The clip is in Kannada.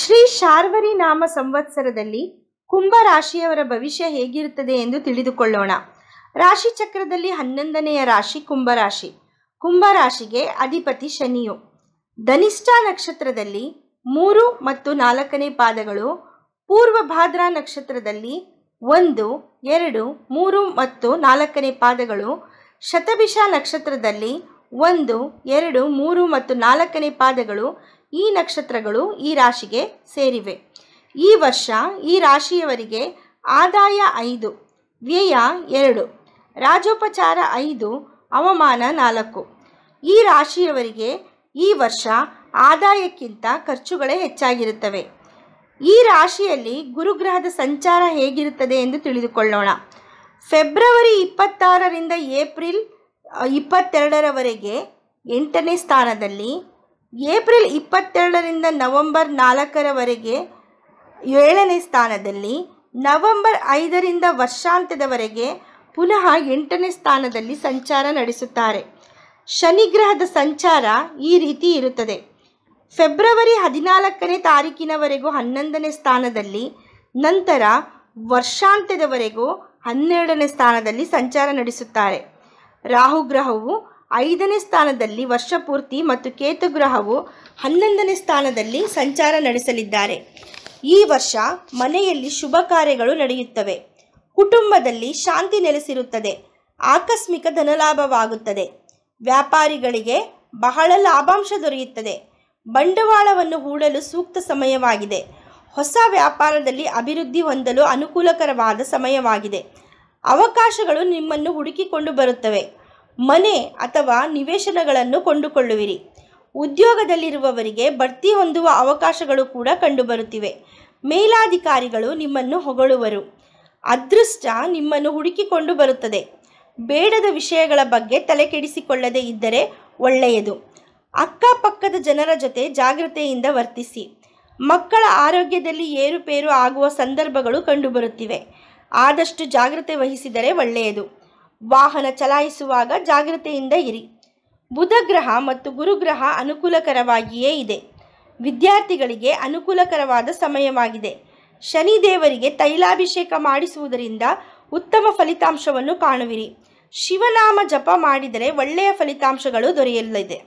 ಶ್ರೀ ಶಾರ್ವರಿ ನಾಮ ಸಂವತ್ಸರದಲ್ಲಿ ಕುಂಭ ರಾಶಿಯವರ ಭವಿಷ್ಯ ಹೇಗಿರುತ್ತದೆ ಎಂದು ತಿಳಿದುಕೊಳ್ಳೋಣ ರಾಶಿ ಚಕ್ರದಲ್ಲಿ ಹನ್ನೊಂದನೆಯ ರಾಶಿ ಕುಂಭರಾಶಿ ಕುಂಭರಾಶಿಗೆ ಅಧಿಪತಿ ಶನಿಯು ಧನಿಷ್ಠ ನಕ್ಷತ್ರದಲ್ಲಿ ಮೂರು ಮತ್ತು ನಾಲ್ಕನೇ ಪಾದಗಳು ಪೂರ್ವ ಭಾದ್ರಾ ನಕ್ಷತ್ರದಲ್ಲಿ ಒಂದು ಎರಡು ಮೂರು ಮತ್ತು ನಾಲ್ಕನೇ ಪಾದಗಳು ಶತಭಿಷ ನಕ್ಷತ್ರದಲ್ಲಿ ಒಂದು ಎರಡು ಮೂರು ಮತ್ತು ನಾಲ್ಕನೇ ಪಾದಗಳು ಈ ನಕ್ಷತ್ರಗಳು ಈ ರಾಶಿಗೆ ಸೇರಿವೆ ಈ ವರ್ಷ ಈ ರಾಶಿಯವರಿಗೆ ಆದಾಯ ಐದು ವ್ಯಯ ಎರಡು ರಾಜೋಪಚಾರ ಐದು ಅವಮಾನ ನಾಲ್ಕು ಈ ರಾಶಿಯವರಿಗೆ ಈ ವರ್ಷ ಆದಾಯಕ್ಕಿಂತ ಖರ್ಚುಗಳೇ ಹೆಚ್ಚಾಗಿರುತ್ತವೆ ಈ ರಾಶಿಯಲ್ಲಿ ಗುರುಗ್ರಹದ ಸಂಚಾರ ಹೇಗಿರುತ್ತದೆ ಎಂದು ತಿಳಿದುಕೊಳ್ಳೋಣ ಫೆಬ್ರವರಿ ಇಪ್ಪತ್ತಾರರಿಂದ ಏಪ್ರಿಲ್ ಇಪ್ಪತ್ತೆರಡರವರೆಗೆ ಎಂಟನೇ ಸ್ಥಾನದಲ್ಲಿ ಏಪ್ರಿಲ್ ಇಪ್ಪತ್ತೆರಡರಿಂದ ನವಂಬರ್ ನಾಲ್ಕರವರೆಗೆ ಏಳನೇ ಸ್ಥಾನದಲ್ಲಿ ನವಂಬರ್ ಐದರಿಂದ ವರ್ಷಾಂತ್ಯದವರೆಗೆ ಪುನಃ ಎಂಟನೇ ಸ್ಥಾನದಲ್ಲಿ ಸಂಚಾರ ನಡೆಸುತ್ತಾರೆ ಶನಿಗ್ರಹದ ಸಂಚಾರ ಈ ರೀತಿ ಇರುತ್ತದೆ ಫೆಬ್ರವರಿ ಹದಿನಾಲ್ಕನೇ ತಾರೀಕಿನವರೆಗೂ ಹನ್ನೊಂದನೇ ಸ್ಥಾನದಲ್ಲಿ ನಂತರ ವರ್ಷಾಂತ್ಯದವರೆಗೂ ಹನ್ನೆರಡನೇ ಸ್ಥಾನದಲ್ಲಿ ಸಂಚಾರ ನಡೆಸುತ್ತಾರೆ ರಾಹುಗ್ರಹವು ಐದನೇ ಸ್ಥಾನದಲ್ಲಿ ವರ್ಷಪೂರ್ತಿ ಮತ್ತು ಕೇತು ಗ್ರಹವು ಹನ್ನೊಂದನೇ ಸ್ಥಾನದಲ್ಲಿ ಸಂಚಾರ ನಡೆಸಲಿದ್ದಾರೆ ಈ ವರ್ಷ ಮನೆಯಲ್ಲಿ ಶುಭ ಕಾರ್ಯಗಳು ನಡೆಯುತ್ತವೆ ಕುಟುಂಬದಲ್ಲಿ ಶಾಂತಿ ನೆಲೆಸಿರುತ್ತದೆ ಆಕಸ್ಮಿಕ ಧನಲಾಭವಾಗುತ್ತದೆ ವ್ಯಾಪಾರಿಗಳಿಗೆ ಬಹಳ ಲಾಭಾಂಶ ದೊರೆಯುತ್ತದೆ ಬಂಡವಾಳವನ್ನು ಹೂಡಲು ಸೂಕ್ತ ಸಮಯವಾಗಿದೆ ಹೊಸ ವ್ಯಾಪಾರದಲ್ಲಿ ಅಭಿವೃದ್ಧಿ ಹೊಂದಲು ಅನುಕೂಲಕರವಾದ ಸಮಯವಾಗಿದೆ ಅವಕಾಶಗಳು ನಿಮ್ಮನ್ನು ಹುಡುಕಿಕೊಂಡು ಬರುತ್ತವೆ ಮನೆ ಅಥವಾ ನಿವೇಶನಗಳನ್ನು ಕೊಂಡುಕೊಳ್ಳುವಿರಿ ಉದ್ಯೋಗದಲ್ಲಿರುವವರಿಗೆ ಬಡ್ತಿ ಹೊಂದುವ ಅವಕಾಶಗಳು ಕೂಡ ಕಂಡುಬರುತ್ತಿವೆ ಮೇಲಾಧಿಕಾರಿಗಳು ನಿಮ್ಮನ್ನು ಹೊಗಳುವರು ಅದೃಷ್ಟ ನಿಮ್ಮನ್ನು ಹುಡುಕಿಕೊಂಡು ಬರುತ್ತದೆ ಬೇಡದ ವಿಷಯಗಳ ಬಗ್ಗೆ ತಲೆಕೆಡಿಸಿಕೊಳ್ಳದೆ ಇದ್ದರೆ ಒಳ್ಳೆಯದು ಅಕ್ಕಪಕ್ಕದ ಜನರ ಜೊತೆ ಜಾಗ್ರತೆಯಿಂದ ವರ್ತಿಸಿ ಮಕ್ಕಳ ಆರೋಗ್ಯದಲ್ಲಿ ಏರುಪೇರು ಆಗುವ ಸಂದರ್ಭಗಳು ಕಂಡುಬರುತ್ತಿವೆ ಆದಷ್ಟು ಜಾಗ್ರತೆ ವಹಿಸಿದರೆ ಒಳ್ಳೆಯದು ವಾಹನ ಚಲಾಯಿಸುವಾಗ ಜಾಗ್ರತೆಯಿಂದ ಇರಿ ಬುಧ ಗ್ರಹ ಮತ್ತು ಗುರುಗ್ರಹ ಅನುಕೂಲಕರವಾಗಿಯೇ ಇದೆ ವಿದ್ಯಾರ್ಥಿಗಳಿಗೆ ಅನುಕೂಲಕರವಾದ ಸಮಯವಾಗಿದೆ ಶನಿದೇವರಿಗೆ ತೈಲಾಭಿಷೇಕ ಮಾಡಿಸುವುದರಿಂದ ಉತ್ತಮ ಫಲಿತಾಂಶವನ್ನು ಕಾಣುವಿರಿ ಶಿವನಾಮ ಜಪ ಮಾಡಿದರೆ ಒಳ್ಳೆಯ ಫಲಿತಾಂಶಗಳು ದೊರೆಯಲಿದೆ